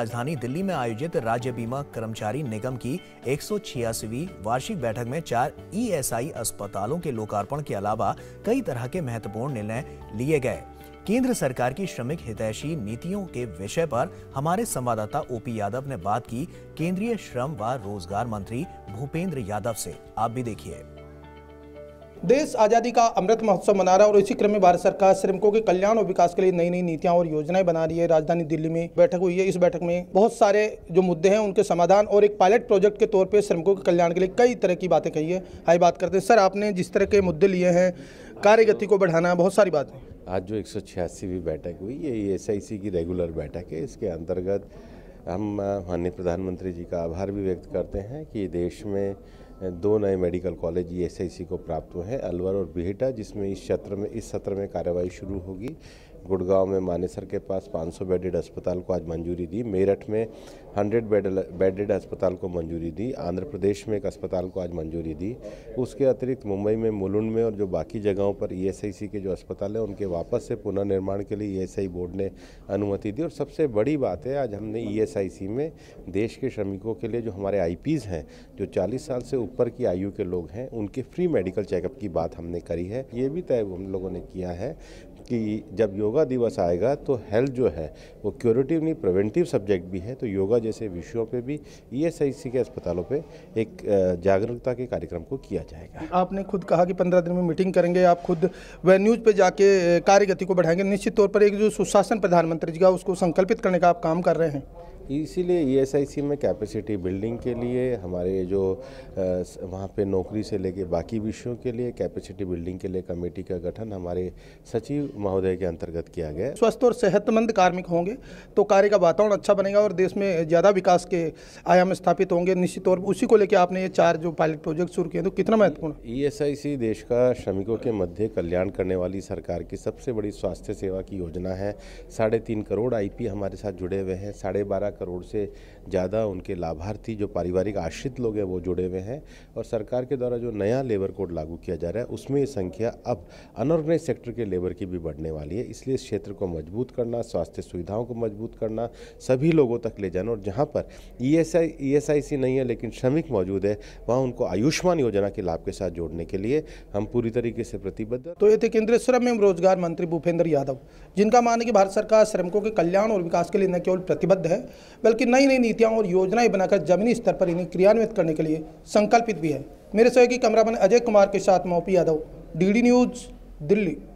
राजधानी दिल्ली में आयोजित राज्य बीमा कर्मचारी निगम की एक वार्षिक बैठक में चार ईएसआई अस्पतालों के लोकार्पण के अलावा कई तरह के महत्वपूर्ण निर्णय लिए गए केंद्र सरकार की श्रमिक हितैषी नीतियों के विषय पर हमारे संवाददाता ओपी यादव ने बात की केंद्रीय श्रम व रोजगार मंत्री भूपेंद्र यादव से आप भी देखिए देश आज़ादी का अमृत महोत्सव मना रहा है और इसी क्रम में भारत सरकार श्रमिकों के कल्याण और विकास के लिए नई नई नीतियां और योजनाएं बना रही है राजधानी दिल्ली में बैठक हुई है इस बैठक में बहुत सारे जो मुद्दे हैं उनके समाधान और एक पायलट प्रोजेक्ट के तौर पर श्रमिकों के कल्याण के लिए कई तरह की बातें कही है हाई बात करते हैं सर आपने जिस तरह के मुद्दे लिए हैं कार्य गति को बढ़ाना बहुत सारी बातें आज जो एक सौ बैठक हुई ये एस e की रेगुलर बैठक है इसके अंतर्गत हम माननीय प्रधानमंत्री जी का आभार भी व्यक्त करते हैं कि देश में दो नए मेडिकल कॉलेज ई को प्राप्त हुए हैं अलवर और बिहटा जिसमें इस क्षेत्र में इस सत्र में कार्रवाई शुरू होगी गुड़गांव में मानेसर के पास 500 बेडेड अस्पताल को आज मंजूरी दी मेरठ में 100 बेड बेडेड अस्पताल को मंजूरी दी आंध्र प्रदेश में एक अस्पताल को आज मंजूरी दी उसके अतिरिक्त मुंबई में मुलुंड में और जो बाकी जगहों पर ईएसआईसी के जो अस्पताल हैं उनके वापस से पुनर्निर्माण के लिए ई बोर्ड ने अनुमति दी और सबसे बड़ी बात है आज हमने ई में देश के श्रमिकों के लिए जो हमारे आई हैं जो चालीस साल से ऊपर की आयु के लोग हैं उनके फ्री मेडिकल चेकअप की बात हमने करी है ये भी तय हम लोगों ने किया है कि जब योगा दिवस आएगा तो हेल्थ जो है वो क्योरेटिव नहीं प्रिवेंटिव सब्जेक्ट भी है तो योगा जैसे विषयों पे भी ई एस आई सी के अस्पतालों पे एक जागरूकता के कार्यक्रम को किया जाएगा आपने खुद कहा कि पंद्रह दिन में मीटिंग करेंगे आप खुद वेन्यूज पे जाके कार्य गति को बढ़ाएंगे निश्चित तौर पर एक जो सुशासन प्रधानमंत्री जी का उसको संकल्पित करने का आप काम कर रहे हैं इसीलिए ई e में कैपेसिटी बिल्डिंग के लिए हमारे जो वहाँ पे नौकरी से लेके बाकी विषयों के लिए कैपेसिटी बिल्डिंग के लिए कमेटी का गठन हमारे सचिव महोदय के अंतर्गत किया गया स्वस्थ और सेहतमंद कार्मिक होंगे तो कार्य का वातावरण अच्छा बनेगा और देश में ज़्यादा विकास के आयाम स्थापित होंगे निश्चित तौर पर उसी को लेकर आपने ये चार जो पायलट प्रोजेक्ट शुरू किए तो कितना महत्वपूर्ण ई e देश का श्रमिकों के मध्य कल्याण करने वाली सरकार की सबसे बड़ी स्वास्थ्य सेवा की योजना है साढ़े करोड़ आई हमारे साथ जुड़े हुए हैं साढ़े करोड़ से ज़्यादा उनके लाभार्थी जो पारिवारिक आश्रित लोग हैं वो जुड़े हुए हैं और सरकार के द्वारा जो नया लेबर कोड लागू किया जा रहा है उसमें ये संख्या अब अनऑर्गेनाइज सेक्टर के लेबर की भी बढ़ने वाली है इसलिए इस क्षेत्र को मजबूत करना स्वास्थ्य सुविधाओं को मजबूत करना सभी लोगों तक ले जाना और जहाँ पर ई एस आई नहीं है लेकिन श्रमिक मौजूद है वहाँ उनको आयुष्मान योजना के लाभ के साथ जोड़ने के लिए हम पूरी तरीके से प्रतिबद्ध तो ये थे केंद्रीय श्रम एवं रोजगार मंत्री भूपेंद्र यादव जिनका मानना कि भारत सरकार श्रमिकों के कल्याण और विकास के लिए न केवल प्रतिबद्ध है बल्कि नई नई नीतियाँ और योजनाएं बनाकर जमीनी स्तर पर इन्हें क्रियान्वित करने के लिए संकल्पित भी है मेरे सहयोगी कैमरामैन अजय कुमार के साथ मोपी यादव डी न्यूज़ दिल्ली